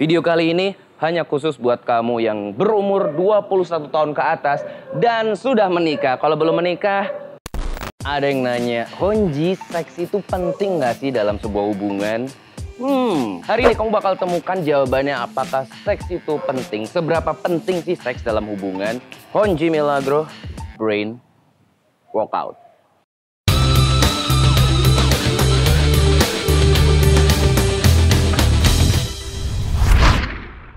Video kali ini hanya khusus buat kamu yang berumur 21 tahun ke atas dan sudah menikah. Kalau belum menikah, ada yang nanya, Honji, seks itu penting nggak sih dalam sebuah hubungan? Hmm, hari ini kamu bakal temukan jawabannya apakah seks itu penting. Seberapa penting sih seks dalam hubungan? Honji Milagro, Brain Walkout.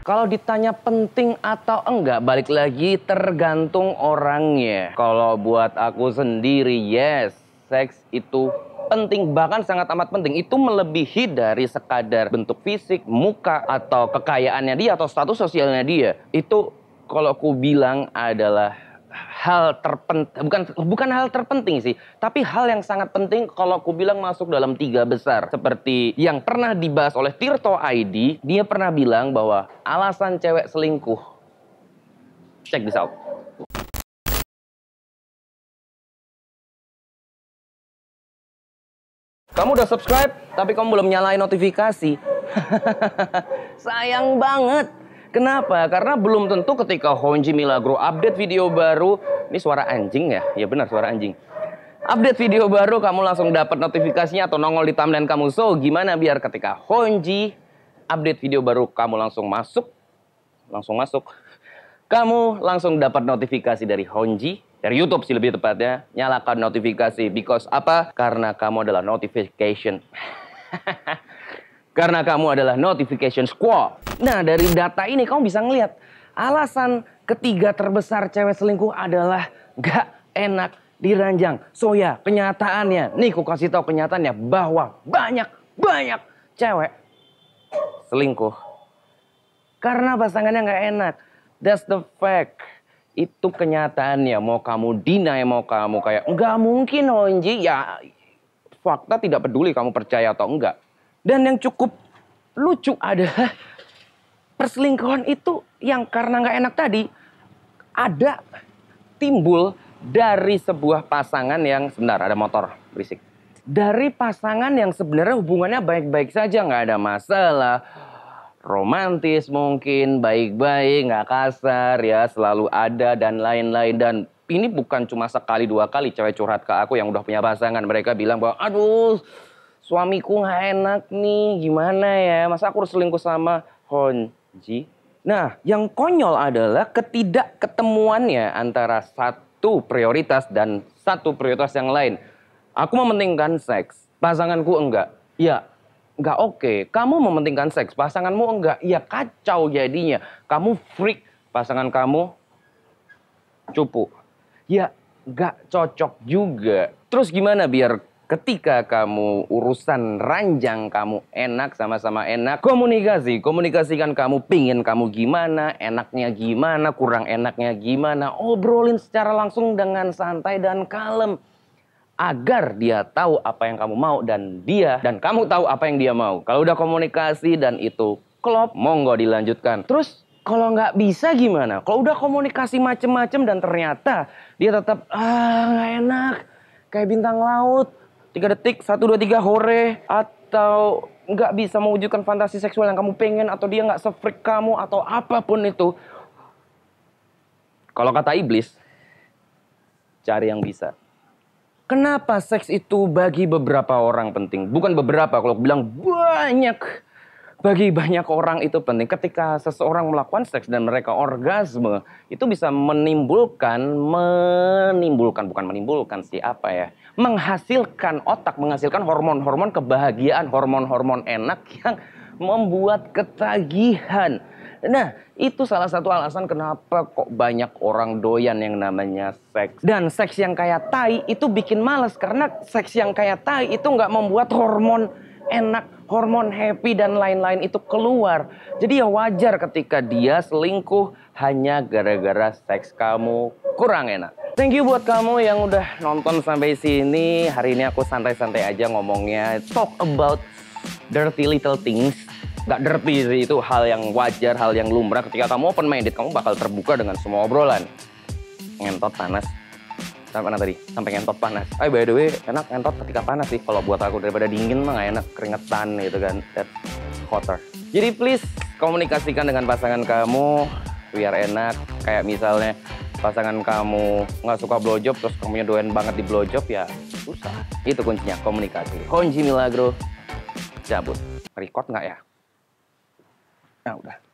Kalau ditanya penting atau enggak, balik lagi tergantung orangnya. Kalau buat aku sendiri, yes, seks itu penting bahkan sangat amat penting itu melebihi dari sekadar bentuk fisik, muka atau kekayaannya dia atau status sosialnya dia. Itu kalau aku bilang adalah hal terpenting bukan bukan hal terpenting sih, tapi hal yang sangat penting kalau aku bilang masuk dalam tiga besar seperti yang pernah dibahas oleh Tirto ID, dia pernah bilang bahwa alasan cewek selingkuh. cek this out. Kamu udah subscribe, tapi kamu belum nyalain notifikasi. Sayang banget. Kenapa? Karena belum tentu ketika Honji Milagro update video baru, ini suara anjing ya? Ya benar suara anjing. Update video baru kamu langsung dapat notifikasinya atau nongol di timeline kamu. So, gimana biar ketika Honji update video baru kamu langsung masuk, langsung masuk. Kamu langsung dapat notifikasi dari Honji, dari YouTube sih lebih tepatnya. Nyalakan notifikasi because apa? Karena kamu adalah notification. Karena kamu adalah notification squad. Nah dari data ini kamu bisa ngelihat alasan ketiga terbesar cewek selingkuh adalah gak enak diranjang. So ya kenyataannya, nih aku kasih tau kenyataannya bahwa banyak banyak cewek selingkuh karena pasangannya gak enak. That's the fact. Itu kenyataannya. Mau kamu ya mau kamu kayak nggak mungkin Onji oh, Ya fakta tidak peduli kamu percaya atau enggak. Dan yang cukup lucu adalah perselingkuhan itu yang karena nggak enak tadi ada timbul dari sebuah pasangan yang sebentar ada motor berisik dari pasangan yang sebenarnya hubungannya baik-baik saja nggak ada masalah romantis mungkin baik-baik nggak kasar ya selalu ada dan lain-lain dan ini bukan cuma sekali dua kali cewek curhat ke aku yang udah punya pasangan mereka bilang bahwa aduh suamiku nggak enak nih gimana ya masa aku harus selingkuh sama Hon Ji. Nah, yang konyol adalah ketidakketemuannya antara satu prioritas dan satu prioritas yang lain. Aku mementingkan seks, pasanganku enggak. Ya, enggak oke. Okay. Kamu mementingkan seks, pasanganmu enggak. Ya kacau jadinya. Kamu freak, pasangan kamu cupu. Ya, enggak cocok juga. Terus gimana biar Ketika kamu urusan ranjang kamu enak sama-sama enak. Komunikasi, komunikasikan kamu pingin kamu gimana, enaknya gimana, kurang enaknya gimana. Obrolin secara langsung dengan santai dan kalem agar dia tahu apa yang kamu mau dan dia dan kamu tahu apa yang dia mau. Kalau udah komunikasi dan itu klop, monggo dilanjutkan. Terus kalau nggak bisa gimana? Kalau udah komunikasi macem-macem dan ternyata dia tetap ah nggak enak, kayak bintang laut, tiga detik, satu dua tiga hore. Atau nggak bisa mewujudkan fantasi seksual yang kamu pengen. Atau dia nggak sefreak kamu atau apapun itu. Kalau kata iblis, cari yang bisa. Kenapa seks itu bagi beberapa orang penting? Bukan beberapa, kalau bilang banyak bagi banyak orang itu penting. Ketika seseorang melakukan seks dan mereka orgasme, itu bisa menimbulkan, menimbulkan, bukan menimbulkan sih apa ya, menghasilkan otak, menghasilkan hormon-hormon kebahagiaan, hormon-hormon enak yang membuat ketagihan. Nah, itu salah satu alasan kenapa kok banyak orang doyan yang namanya seks. Dan seks yang kayak tai itu bikin males karena seks yang kayak tai itu nggak membuat hormon enak hormon happy dan lain-lain itu keluar. Jadi ya wajar ketika dia selingkuh hanya gara-gara seks kamu kurang enak. Thank you buat kamu yang udah nonton sampai sini. Hari ini aku santai-santai aja ngomongnya. Talk about dirty little things. Gak dirty sih, itu hal yang wajar, hal yang lumrah. Ketika kamu open-minded, kamu bakal terbuka dengan semua obrolan. Ngentot panas mana tadi sampai ngentot panas. Oh by the way enak ngentot ketika panas sih kalau buat aku daripada dingin mah gak enak keringetan gitu kan. that hotter. Jadi please komunikasikan dengan pasangan kamu biar enak. Kayak misalnya pasangan kamu nggak suka blowjob terus kamu doyan banget di blowjob ya susah. Itu kuncinya komunikasi. Konji Milagro cabut. Record nggak ya? Nah udah.